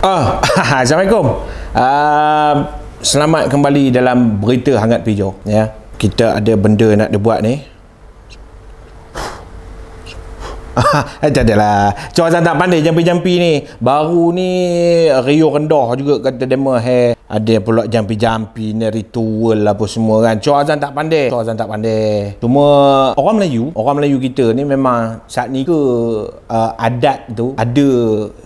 Ah, assalamualaikum. Uh, selamat kembali dalam berita hangat pijau ya. Kita ada benda nak dibuat ni. Tak ada lah Cuma saya tak pandai jampi-jampi ni Baru ni Rio rendah juga kata demo he. Ada pula jampi-jampi ni ritual apa semua kan Cuma saya tak pandai Cuma saya tak pandai Cuma orang Melayu Orang Melayu kita ni memang Saat ni ke uh, Adat tu Ada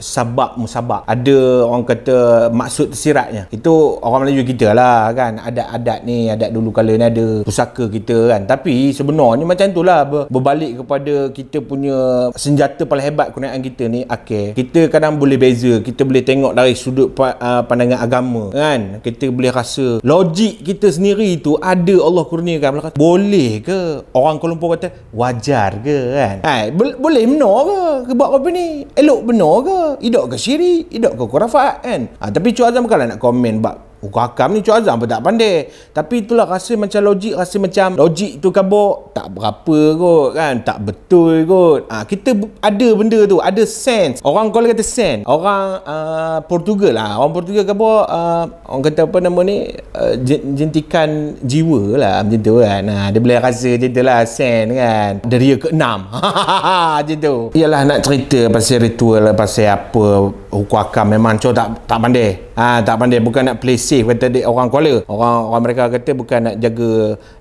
sabak musabak, Ada orang kata Maksud tersiratnya Itu orang Melayu kita lah kan Adat-adat ni Adat dulu kala ni ada Pusaka kita kan Tapi sebenarnya macam tu lah Berbalik kepada kita punya senjata paling hebat kurniaan kita ni akhir okay. kita kadang boleh beza kita boleh tengok dari sudut uh, pandangan agama kan kita boleh rasa logik kita sendiri tu ada Allah kurniakan boleh ke orang Kuala Lumpur kata wajar ke kan hai, bo- boleh benar ke ke buat apa ni elok benar ke hidup ke syirik hidup ke kurafat kan ha, tapi Cuk Azam kalau nak komen bab Hukum hakam ni Cik Azam tak pandai. Tapi itulah rasa macam logik, rasa macam logik tu kabur. Tak berapa kot kan. Tak betul kot. Ha, kita ada benda tu. Ada sense. Orang kalau kata sense. Orang uh, Portugal lah. Orang Portugal kabur. Uh, ah, orang kata apa nama ni. Uh, jentikan jiwa lah macam tu kan. Nah, dia boleh rasa macam tu lah. Sense kan. Deria ke enam. macam tu. Yalah nak cerita pasal ritual. Pasal apa hukum akam memang cok tak tak pandai. Ha, tak pandai bukan nak play safe kata dia, orang Kuala. Orang orang mereka kata bukan nak jaga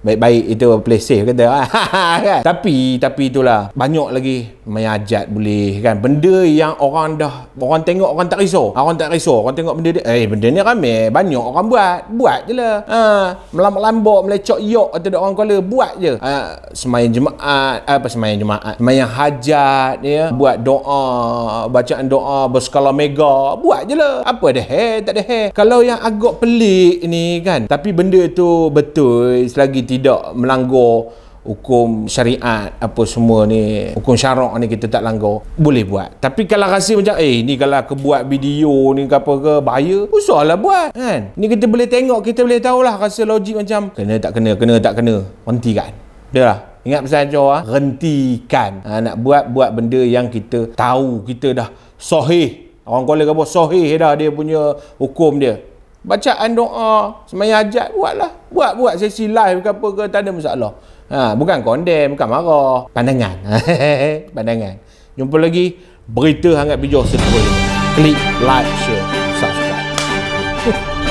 baik-baik itu play safe kata. Ha, ha, ha, kan? Tapi tapi itulah banyak lagi Mayajat boleh kan benda yang orang dah orang tengok orang tak risau ah, orang tak risau orang tengok benda dia eh benda ni ramai banyak orang buat buat je lah ha, melambak-lambak melecok yok atau ada orang kuala buat je ha, ah, semayan jemaat ah, apa semayan jemaat semayan hajat ya buat doa bacaan doa berskala mega buat je lah apa dah eh tak dah eh kalau yang agak pelik ni kan tapi benda tu betul selagi tidak melanggar hukum syariat apa semua ni hukum syarak ni kita tak langgar boleh buat tapi kalau rasa macam eh ni kalau aku buat video ni ke apa ke bahaya usahlah buat kan ni kita boleh tengok kita boleh tahulah rasa logik macam kena tak kena kena tak kena hentikan betul lah ingat pesan Joe ah rentikan ha, nak buat buat benda yang kita tahu kita dah sahih orang kuala kata sahih dah dia punya hukum dia Bacaan doa, semayang hajat, buatlah. Buat-buat sesi live ke apa ke, tak ada masalah. Ha, bukan kondem, bukan marah. Pandangan. Pandangan. Jumpa lagi berita hangat bijak seterusnya. Klik like, share, subscribe.